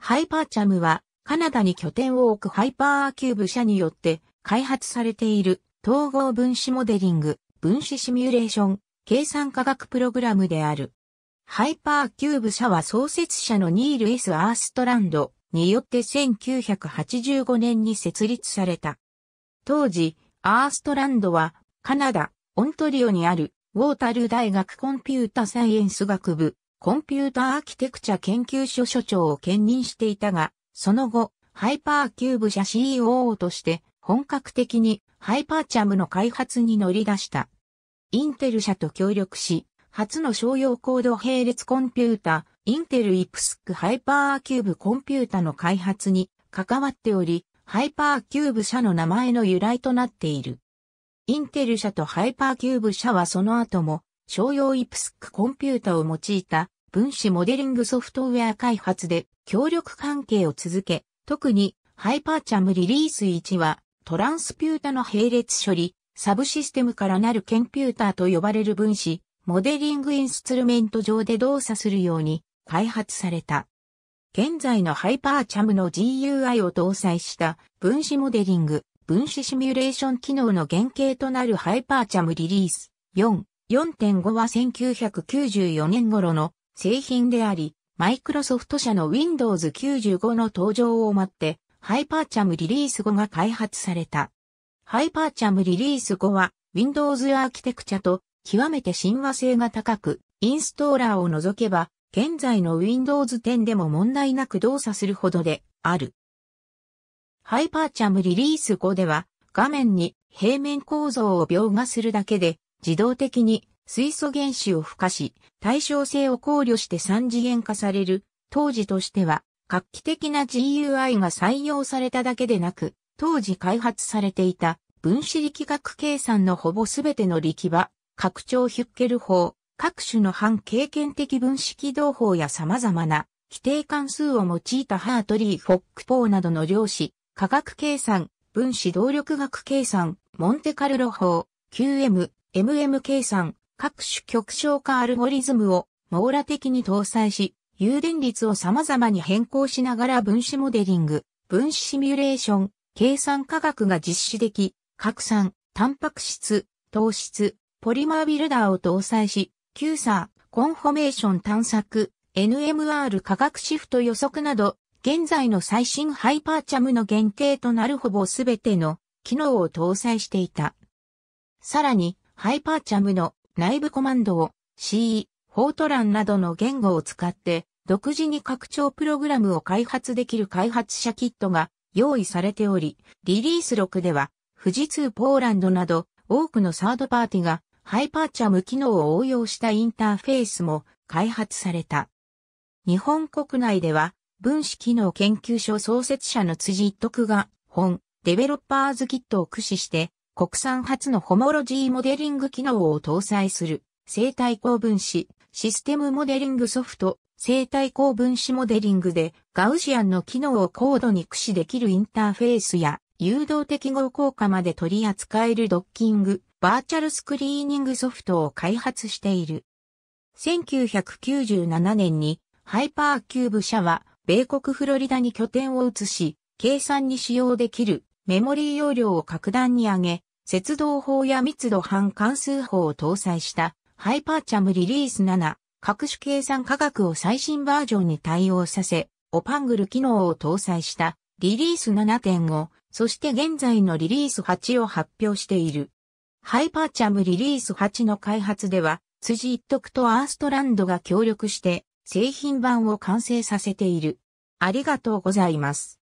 ハイパーチャムは、カナダに拠点を置くハイパーキューブ社によって開発されている統合分子モデリング、分子シミュレーション、計算科学プログラムである。ハイパーキューブ社は創設者のニール S アーストランドによって1985年に設立された。当時、アーストランドはカナダ、オントリオにあるウォータル大学コンピュータサイエンス学部コンピューターアーキテクチャ研究所所長を兼任していたが、その後、ハイパーキューブ社 CEO として本格的にハイパーチャムの開発に乗り出した。インテル社と協力し、初の商用コード並列コンピュータ、インテルイプスクハイパーキューブコンピュータの開発に関わっており、ハイパーキューブ社の名前の由来となっている。インテル社とハイパーキューブ社はその後も商用イプスクコンピュータを用いた分子モデリングソフトウェア開発で協力関係を続け、特にハイパーチャムリリース1はトランスピュータの並列処理、サブシステムからなるコンピューターと呼ばれる分子、モデリングインストゥルメント上で動作するように開発された。現在のハイパーチャムの GUI を搭載した分子モデリング、分子シミュレーション機能の原型となるハイパーチャムリリース4 4.5は1994年頃の製品であり、マイクロソフト社の Windows 95の登場を待って、ハイパーチャムリリース後が開発された。ハイパーチャムリリース後は、Windows アーキテクチャと極めて親和性が高く、インストーラーを除けば、現在の Windows 10でも問題なく動作するほどである。ハイパーチャムリリース後では、画面に平面構造を描画するだけで自動的に水素原子を付加し、対称性を考慮して三次元化される、当時としては、画期的な GUI が採用されただけでなく、当時開発されていた分子力学計算のほぼすべての力場、拡張ヒュッケル法、各種の反経験的分子起動法や様々な規定関数を用いたハートリー・フォック法などの量子、化学計算、分子動力学計算、モンテカルロ法、QM、MMK 算、各種極小化アルゴリズムを網羅的に搭載し、有電率を様々に変更しながら分子モデリング、分子シミュレーション、計算科学が実施でき、核酸、タンパク質、糖質、ポリマービルダーを搭載し、q サー、コンフォメーション探索、NMR 科学シフト予測など、現在の最新ハイパーチャムの限定となるほぼすべての機能を搭載していた。さらに、ハイパーチャムの内部コマンドを C、フォートランなどの言語を使って独自に拡張プログラムを開発できる開発者キットが用意されており、リリース6では富士通ポーランドなど多くのサードパーティがハイパーチャム機能を応用したインターフェースも開発された。日本国内では分子機能研究所創設者の辻一徳が本デベロッパーズキットを駆使して国産初のホモロジーモデリング機能を搭載する生体高分子システムモデリングソフト生体高分子モデリングでガウシアンの機能を高度に駆使できるインターフェースや誘導適合効果まで取り扱えるドッキングバーチャルスクリーニングソフトを開発している。1997年にハイパーキューブ社は米国フロリダに拠点を移し、計算に使用できるメモリー容量を格段に上げ、雪道法や密度半関数法を搭載したハイパーチャムリリース7、各種計算科学を最新バージョンに対応させ、オパングル機能を搭載したリリース7.5、そして現在のリリース8を発表している。ハイパーチャムリリース8の開発では、辻一徳とアーストランドが協力して製品版を完成させている。ありがとうございます。